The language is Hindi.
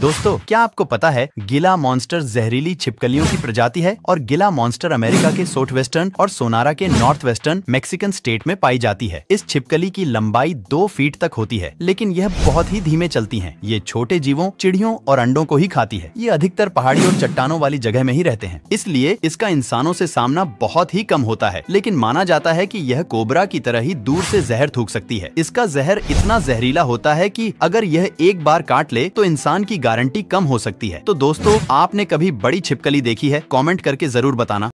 दोस्तों क्या आपको पता है गिला मॉन्स्टर जहरीली छिपकलियों की प्रजाति है और गिला मॉन्स्टर अमेरिका के साउथ वेस्टर्न और सोनारा के नॉर्थ वेस्टर्न मेक्सिकन स्टेट में पाई जाती है इस छिपकली की लंबाई दो फीट तक होती है लेकिन यह बहुत ही धीमे चलती हैं। ये छोटे जीवों चिड़ियों और अंडों को ही खाती है ये अधिकतर पहाड़ी और चट्टानों वाली जगह में ही रहते हैं इसलिए इसका इंसानों ऐसी सामना बहुत ही कम होता है लेकिन माना जाता है की यह कोबरा की तरह ही दूर ऐसी जहर थूक सकती है इसका जहर इतना जहरीला होता है की अगर यह एक बार काट ले तो इंसान की गारंटी कम हो सकती है तो दोस्तों आपने कभी बड़ी छिपकली देखी है कॉमेंट करके जरूर बताना